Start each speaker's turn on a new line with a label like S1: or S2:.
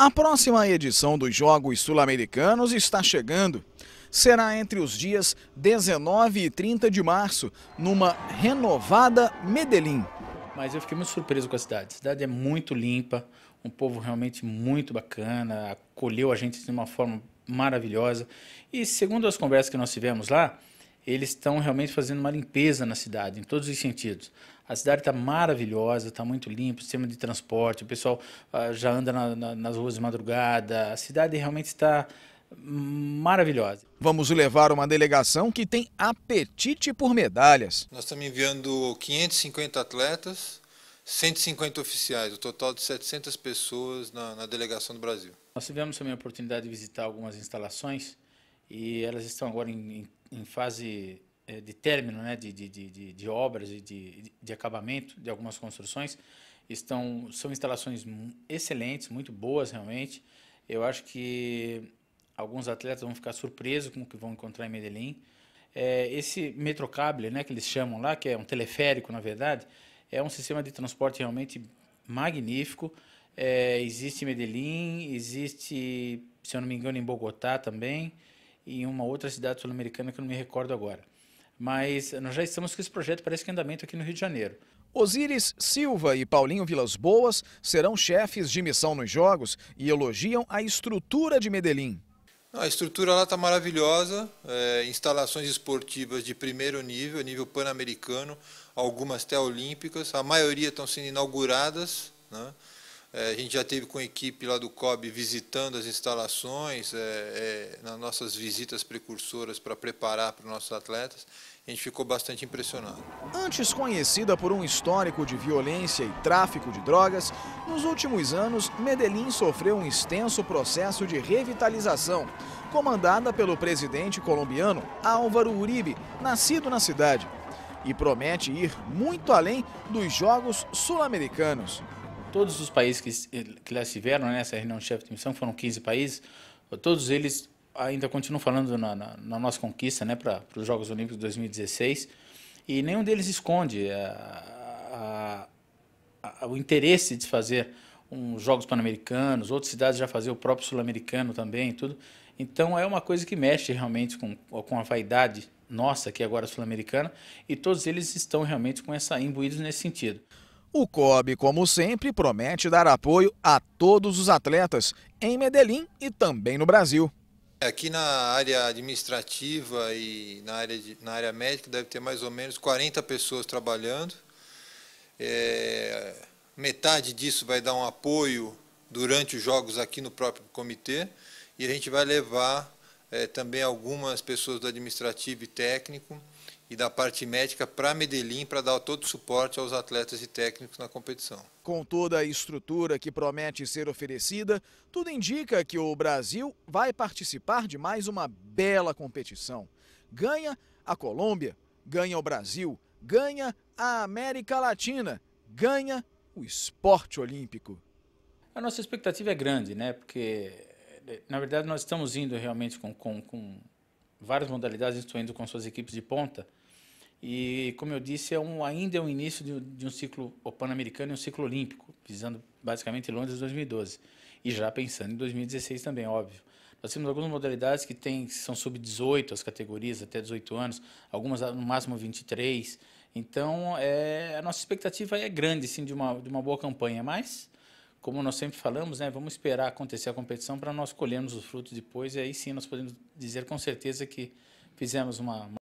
S1: A próxima edição dos Jogos Sul-Americanos está chegando. Será entre os dias 19 e 30 de março, numa renovada Medellín. Mas eu fiquei muito surpreso com a cidade. A cidade é muito limpa, um povo realmente
S2: muito bacana, acolheu a gente de uma forma maravilhosa. E segundo as conversas que nós tivemos lá, eles estão realmente fazendo uma limpeza na cidade, em todos os sentidos. A cidade está maravilhosa, está muito limpa, o sistema de transporte, o pessoal ah, já anda na, na,
S1: nas ruas de madrugada, a cidade realmente está maravilhosa. Vamos levar uma delegação que tem apetite por medalhas.
S3: Nós estamos enviando 550 atletas, 150 oficiais, o um total de 700 pessoas na, na delegação do Brasil.
S2: Nós tivemos também a oportunidade de visitar algumas instalações e elas estão agora em, em fase eh, de término né, de, de, de, de obras e de, de acabamento de algumas construções. Estão, são instalações excelentes, muito boas realmente. Eu acho que alguns atletas vão ficar surpresos com o que vão encontrar em Medellín. É, esse metrocable, né, que eles chamam lá, que é um teleférico, na verdade, é um sistema de transporte realmente magnífico. É, existe em Medellín, existe, se eu não me engano, em Bogotá também em uma outra cidade
S1: sul-americana que eu não me recordo agora. Mas nós já estamos com esse projeto, parece que andamento aqui no Rio de Janeiro. Osíris Silva e Paulinho Vilas Boas serão chefes de missão nos Jogos e elogiam a estrutura de Medellín.
S3: A estrutura lá está maravilhosa, é, instalações esportivas de primeiro nível, nível pan-americano, algumas até olímpicas, a maioria estão sendo inauguradas, né? É, a gente já teve com a equipe lá do COB visitando as instalações, é, é, nas nossas visitas precursoras para preparar para os nossos atletas. A gente ficou bastante impressionado.
S1: Antes conhecida por um histórico de violência e tráfico de drogas, nos últimos anos, Medellín sofreu um extenso processo de revitalização, comandada pelo presidente colombiano Álvaro Uribe, nascido na cidade, e promete ir muito além dos Jogos Sul-Americanos. Todos os países que, que lá estiveram nessa
S2: né, reunião de chefe de missão, foram 15 países, todos eles ainda continuam falando na, na, na nossa conquista né, para os Jogos Olímpicos de 2016 e nenhum deles esconde eh, a, a, a, o interesse de fazer uns Jogos Pan-Americanos, outras cidades já fazer o próprio Sul-Americano também, tudo. Então é uma coisa que mexe realmente com, com a vaidade nossa, que é agora é sul-americana, e todos eles estão realmente com essa imbuídos
S1: nesse sentido. O COB, como sempre, promete dar apoio a todos os atletas em Medellín e também no Brasil.
S3: Aqui na área administrativa e na área, de, na área médica deve ter mais ou menos 40 pessoas trabalhando. É, metade disso vai dar um apoio durante os jogos aqui no próprio comitê e a gente vai levar é, também algumas pessoas do administrativo e técnico e da parte médica para Medellín para dar todo o suporte aos atletas e técnicos na competição.
S1: Com toda a estrutura que promete ser oferecida, tudo indica que o Brasil vai participar de mais uma bela competição. Ganha a Colômbia, ganha o Brasil, ganha a América Latina, ganha o esporte olímpico.
S2: A nossa expectativa é grande, né? Porque é, na verdade, nós estamos indo realmente com, com, com várias modalidades, estou indo com suas equipes de ponta. E, como eu disse, é um, ainda é o um início de, de, um ciclo pan-americano e um ciclo olímpico, visando basicamente Londres 2012. E já pensando em 2016 também, óbvio. Nós temos algumas modalidades que tem, são sub-18 as categorias, até 18 anos, algumas no máximo 23. Então, é, a nossa expectativa é grande, sim, de uma, de uma boa campanha, mas como nós sempre falamos, né, vamos esperar acontecer a competição para nós colhermos os frutos depois e aí sim nós podemos dizer com certeza que fizemos uma, uma